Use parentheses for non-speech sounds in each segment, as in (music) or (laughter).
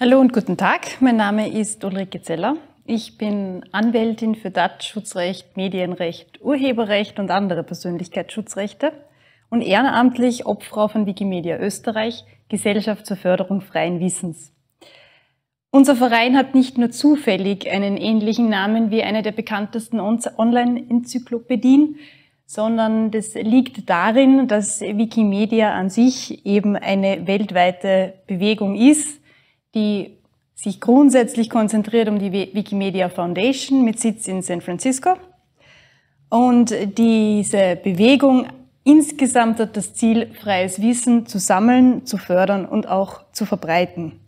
Hallo und guten Tag, mein Name ist Ulrike Zeller. Ich bin Anwältin für Datenschutzrecht, Medienrecht, Urheberrecht und andere Persönlichkeitsschutzrechte und ehrenamtlich Obfrau von Wikimedia Österreich, Gesellschaft zur Förderung freien Wissens. Unser Verein hat nicht nur zufällig einen ähnlichen Namen wie eine der bekanntesten Online-Enzyklopädien, sondern das liegt darin, dass Wikimedia an sich eben eine weltweite Bewegung ist, die sich grundsätzlich konzentriert um die Wikimedia Foundation mit Sitz in San Francisco. Und diese Bewegung insgesamt hat das Ziel, freies Wissen zu sammeln, zu fördern und auch zu verbreiten.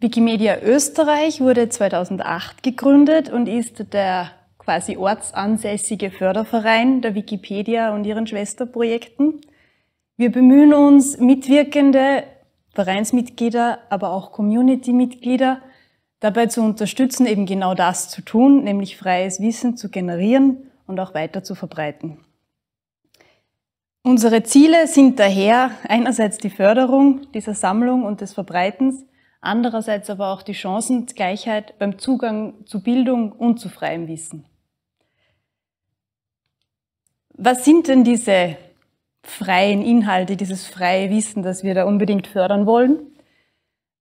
Wikimedia Österreich wurde 2008 gegründet und ist der quasi ortsansässige Förderverein der Wikipedia und ihren Schwesterprojekten. Wir bemühen uns, Mitwirkende Vereinsmitglieder, aber auch Community-Mitglieder dabei zu unterstützen, eben genau das zu tun, nämlich freies Wissen zu generieren und auch weiter zu verbreiten. Unsere Ziele sind daher einerseits die Förderung dieser Sammlung und des Verbreitens, andererseits aber auch die Chancengleichheit beim Zugang zu Bildung und zu freiem Wissen. Was sind denn diese freien Inhalte, dieses freie Wissen, das wir da unbedingt fördern wollen.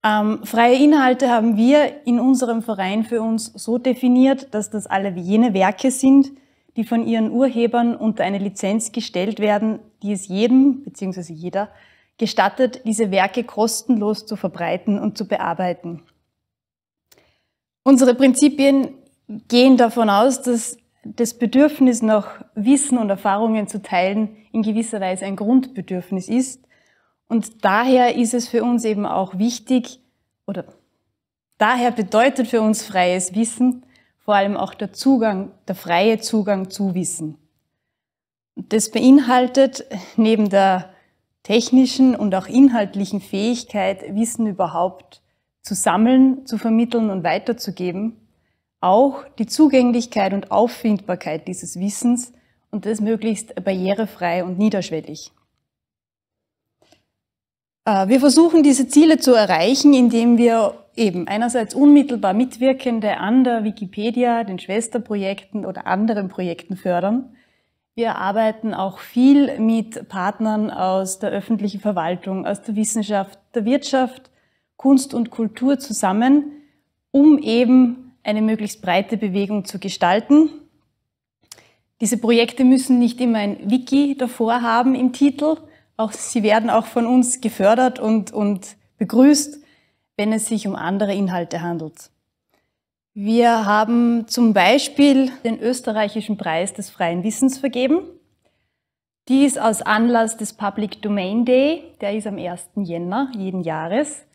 Ähm, freie Inhalte haben wir in unserem Verein für uns so definiert, dass das alle jene Werke sind, die von ihren Urhebern unter eine Lizenz gestellt werden, die es jedem bzw. jeder gestattet, diese Werke kostenlos zu verbreiten und zu bearbeiten. Unsere Prinzipien gehen davon aus, dass das Bedürfnis nach Wissen und Erfahrungen zu teilen in gewisser Weise ein Grundbedürfnis ist. Und daher ist es für uns eben auch wichtig, oder daher bedeutet für uns freies Wissen vor allem auch der Zugang, der freie Zugang zu Wissen. Das beinhaltet neben der technischen und auch inhaltlichen Fähigkeit, Wissen überhaupt zu sammeln, zu vermitteln und weiterzugeben, auch die Zugänglichkeit und Auffindbarkeit dieses Wissens und das möglichst barrierefrei und niederschwellig. Äh, wir versuchen diese Ziele zu erreichen, indem wir eben einerseits unmittelbar Mitwirkende an der Wikipedia, den Schwesterprojekten oder anderen Projekten fördern. Wir arbeiten auch viel mit Partnern aus der öffentlichen Verwaltung, aus der Wissenschaft, der Wirtschaft, Kunst und Kultur zusammen, um eben eine möglichst breite Bewegung zu gestalten. Diese Projekte müssen nicht immer ein Wiki davor haben im Titel. Auch sie werden auch von uns gefördert und, und begrüßt, wenn es sich um andere Inhalte handelt. Wir haben zum Beispiel den österreichischen Preis des freien Wissens vergeben. Dies aus Anlass des Public Domain Day, der ist am 1. Jänner jeden Jahres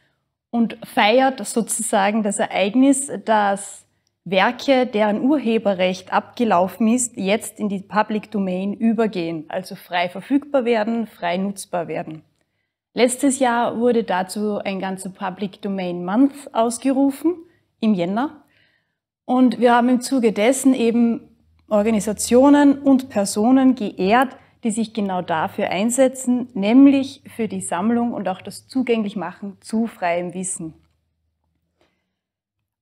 und feiert sozusagen das Ereignis, dass Werke, deren Urheberrecht abgelaufen ist, jetzt in die Public Domain übergehen, also frei verfügbar werden, frei nutzbar werden. Letztes Jahr wurde dazu ein ganzer Public Domain Month ausgerufen, im Jänner. Und wir haben im Zuge dessen eben Organisationen und Personen geehrt, die sich genau dafür einsetzen, nämlich für die Sammlung und auch das Zugänglichmachen zu freiem Wissen.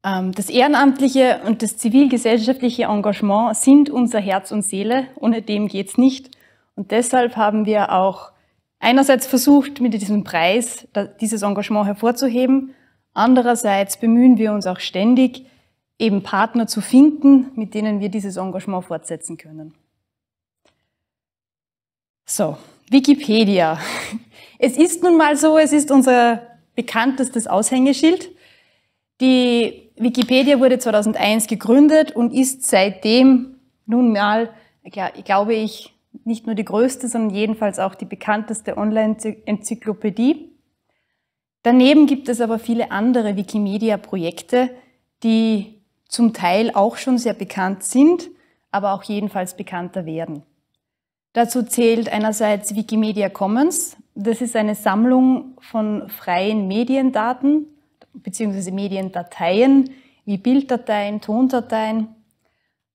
Ähm, das ehrenamtliche und das zivilgesellschaftliche Engagement sind unser Herz und Seele, ohne dem es nicht. Und deshalb haben wir auch einerseits versucht, mit diesem Preis dieses Engagement hervorzuheben, andererseits bemühen wir uns auch ständig, eben Partner zu finden, mit denen wir dieses Engagement fortsetzen können. So, Wikipedia. (laughs) Es ist nun mal so, es ist unser bekanntestes Aushängeschild. Die Wikipedia wurde 2001 gegründet und ist seitdem nun mal, glaube ich, nicht nur die größte, sondern jedenfalls auch die bekannteste Online-Enzyklopädie. Daneben gibt es aber viele andere Wikimedia-Projekte, die zum Teil auch schon sehr bekannt sind, aber auch jedenfalls bekannter werden. Dazu zählt einerseits Wikimedia Commons. Das ist eine Sammlung von freien Mediendaten bzw. Mediendateien wie Bilddateien, Tondateien.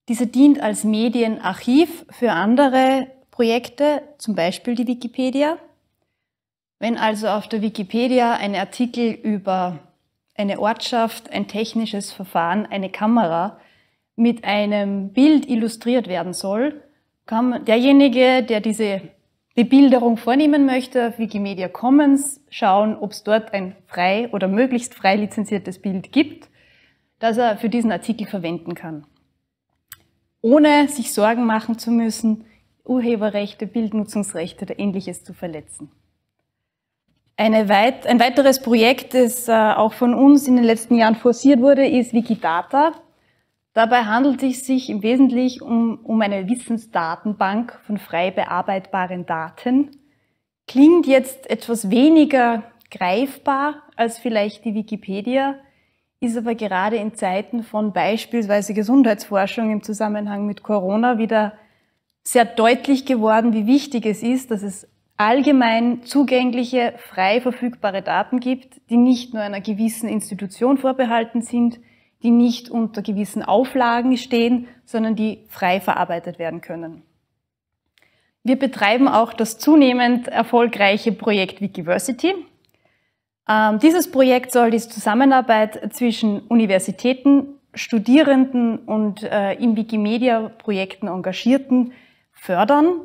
Diese dient als Medienarchiv für andere Projekte, zum Beispiel die Wikipedia. Wenn also auf der Wikipedia ein Artikel über eine Ortschaft, ein technisches Verfahren, eine Kamera mit einem Bild illustriert werden soll, kann derjenige, der diese Bebilderung vornehmen möchte, auf Wikimedia Commons schauen, ob es dort ein frei oder möglichst frei lizenziertes Bild gibt, das er für diesen Artikel verwenden kann. Ohne sich Sorgen machen zu müssen, Urheberrechte, Bildnutzungsrechte oder ähnliches zu verletzen. Weit, ein weiteres Projekt, das äh, auch von uns in den letzten Jahren forciert wurde, ist Wikidata. Dabei handelt es sich im Wesentlichen um, um eine Wissensdatenbank von frei bearbeitbaren Daten. Klingt jetzt etwas weniger greifbar als vielleicht die Wikipedia, ist aber gerade in Zeiten von beispielsweise Gesundheitsforschung im Zusammenhang mit Corona wieder sehr deutlich geworden, wie wichtig es ist, dass es allgemein zugängliche, frei verfügbare Daten gibt, die nicht nur einer gewissen Institution vorbehalten sind, die nicht unter gewissen Auflagen stehen, sondern die frei verarbeitet werden können. Wir betreiben auch das zunehmend erfolgreiche Projekt Wikiversity. Ähm, dieses Projekt soll die Zusammenarbeit zwischen Universitäten, Studierenden und äh, in Wikimedia-Projekten Engagierten fördern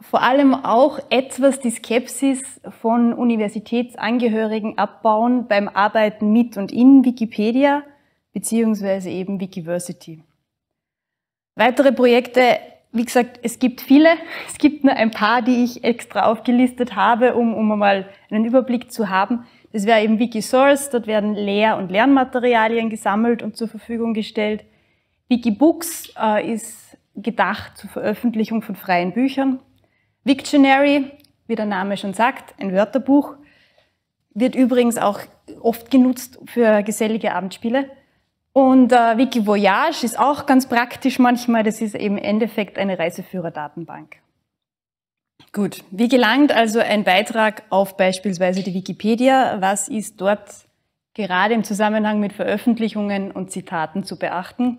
vor allem auch etwas die Skepsis von Universitätsangehörigen abbauen beim Arbeiten mit und in Wikipedia beziehungsweise eben Wikiversity. Weitere Projekte, wie gesagt, es gibt viele. (laughs) Es gibt nur ein paar, die ich extra aufgelistet habe, um, um mal einen Überblick zu haben. Das wäre eben Wikisource, dort werden Lehr- und Lernmaterialien gesammelt und zur Verfügung gestellt. Wikibooks äh, ist gedacht zur Veröffentlichung von freien Büchern. Victionary, wie der Name schon sagt, ein Wörterbuch, wird übrigens auch oft genutzt für gesellige Abendspiele. Und äh, Wiki Voyage ist auch ganz praktisch manchmal. Das ist eben im Endeffekt eine Reiseführerdatenbank. Gut, wie gelangt also ein Beitrag auf beispielsweise die Wikipedia? Was ist dort gerade im Zusammenhang mit Veröffentlichungen und Zitaten zu beachten?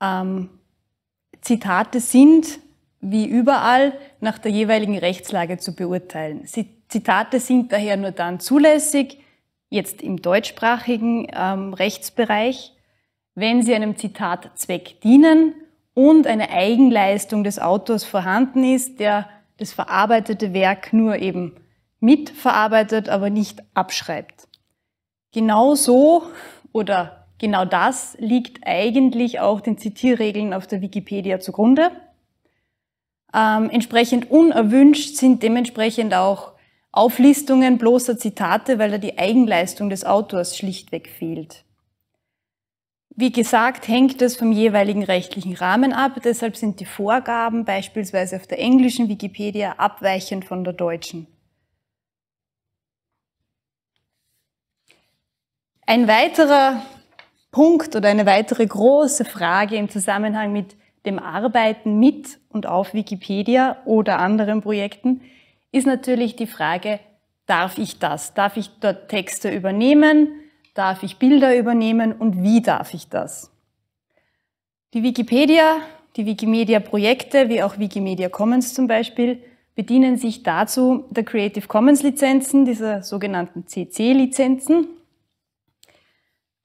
Ähm, Zitate sind wie überall nach der jeweiligen Rechtslage zu beurteilen. Zitate sind daher nur dann zulässig, jetzt im deutschsprachigen ähm, Rechtsbereich, wenn sie einem Zitatzweck dienen und eine Eigenleistung des Autors vorhanden ist, der das verarbeitete Werk nur eben mitverarbeitet, aber nicht abschreibt. Genau so oder genau das liegt eigentlich auch den Zitierregeln auf der Wikipedia zugrunde ähm, entsprechend unerwünscht sind dementsprechend auch Auflistungen bloßer Zitate, weil da die Eigenleistung des Autors schlichtweg fehlt. Wie gesagt, hängt es vom jeweiligen rechtlichen Rahmen ab, deshalb sind die Vorgaben beispielsweise auf der englischen Wikipedia abweichend von der deutschen. Ein weiterer Punkt oder eine weitere große Frage im Zusammenhang mit dem Arbeiten mit und auf Wikipedia oder anderen Projekten ist natürlich die Frage, darf ich das? Darf ich dort Texte übernehmen? Darf ich Bilder übernehmen? Und wie darf ich das? Die Wikipedia, die Wikimedia-Projekte, wie auch Wikimedia Commons zum Beispiel, bedienen sich dazu der Creative Commons Lizenzen, dieser sogenannten CC-Lizenzen.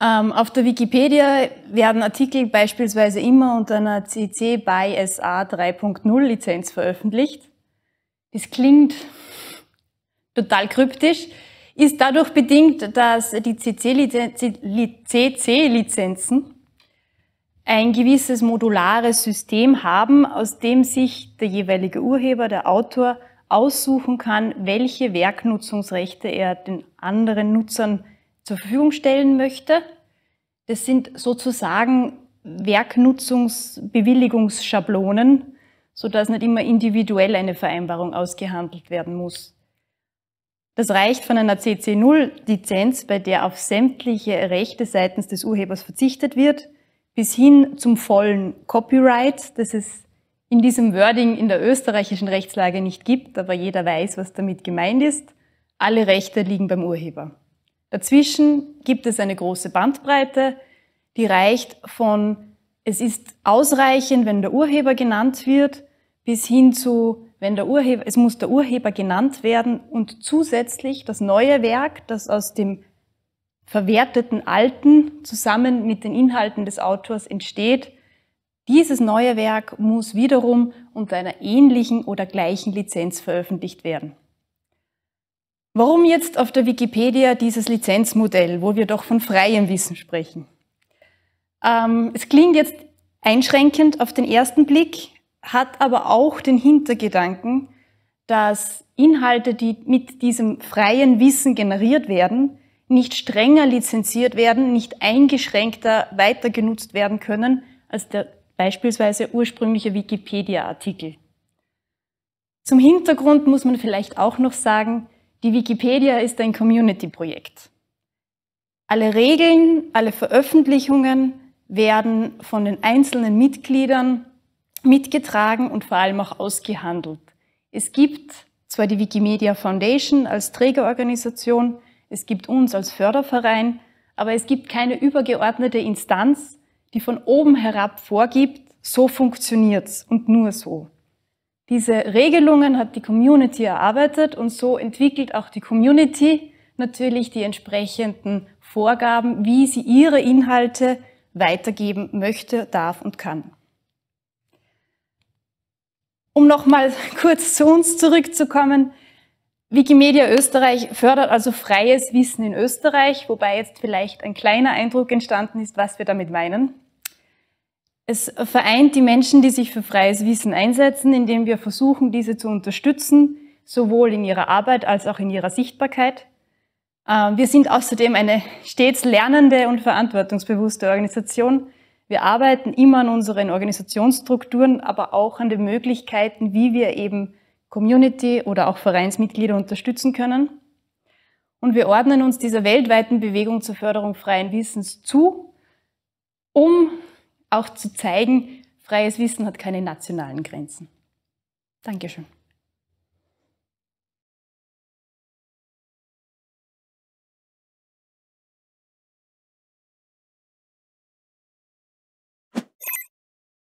Ähm, auf der Wikipedia werden Artikel beispielsweise immer unter einer CC by SA 3.0 Lizenz veröffentlicht. Das klingt total kryptisch, ist dadurch bedingt, dass die CC-Lizenzen ein gewisses modulares System haben, aus dem sich der jeweilige Urheber, der Autor, aussuchen kann, welche Werknutzungsrechte er den anderen Nutzern zur Verfügung stellen möchte das sind sozusagen Werknutzungsbewilligungsschablonen, sodass nicht immer individuell eine Vereinbarung ausgehandelt werden muss. Das reicht von einer CC0-Lizenz, bei der auf sämtliche Rechte seitens des Urhebers verzichtet wird, bis hin zum vollen Copyright, das es in diesem Wording in der österreichischen Rechtslage nicht gibt, aber jeder weiß, was damit gemeint ist. Alle Rechte liegen beim Urheber. Dazwischen gibt es eine große Bandbreite, die reicht von es ist ausreichend, wenn der Urheber genannt wird, bis hin zu wenn der Urheber, es muss der Urheber genannt werden und zusätzlich das neue Werk, das aus dem verwerteten Alten zusammen mit den Inhalten des Autors entsteht, dieses neue Werk muss wiederum unter einer ähnlichen oder gleichen Lizenz veröffentlicht werden. Warum jetzt auf der Wikipedia dieses Lizenzmodell, wo wir doch von freiem Wissen sprechen? Ähm, es klingt jetzt einschränkend auf den ersten Blick, hat aber auch den Hintergedanken, dass Inhalte, die mit diesem freien Wissen generiert werden, nicht strenger lizenziert werden, nicht eingeschränkter weiter genutzt werden können als der beispielsweise ursprüngliche Wikipedia-Artikel. Zum Hintergrund muss man vielleicht auch noch sagen, die Wikipedia ist ein Community-Projekt. Alle Regeln, alle Veröffentlichungen werden von den einzelnen Mitgliedern mitgetragen und vor allem auch ausgehandelt. Es gibt zwar die Wikimedia Foundation als Trägerorganisation, es gibt uns als Förderverein, aber es gibt keine übergeordnete Instanz, die von oben herab vorgibt, so funktioniert's und nur so. Diese Regelungen hat die Community erarbeitet und so entwickelt auch die Community natürlich die entsprechenden Vorgaben, wie sie ihre Inhalte weitergeben möchte, darf und kann. Um nochmal (laughs) kurz zu uns zurückzukommen, Wikimedia Österreich fördert also freies Wissen in Österreich, wobei jetzt vielleicht ein kleiner Eindruck entstanden ist, was wir damit meinen. Es vereint die Menschen, die sich für freies Wissen einsetzen, indem wir versuchen, diese zu unterstützen, sowohl in ihrer Arbeit als auch in ihrer Sichtbarkeit. Ähm, wir sind außerdem eine stets lernende und verantwortungsbewusste Organisation. Wir arbeiten immer an unseren Organisationsstrukturen, aber auch an den Möglichkeiten, wie wir eben Community oder auch Vereinsmitglieder unterstützen können. Und wir ordnen uns dieser weltweiten Bewegung zur Förderung freien Wissens zu, um auch zu zeigen, freies Wissen hat keine nationalen Grenzen. Dankeschön.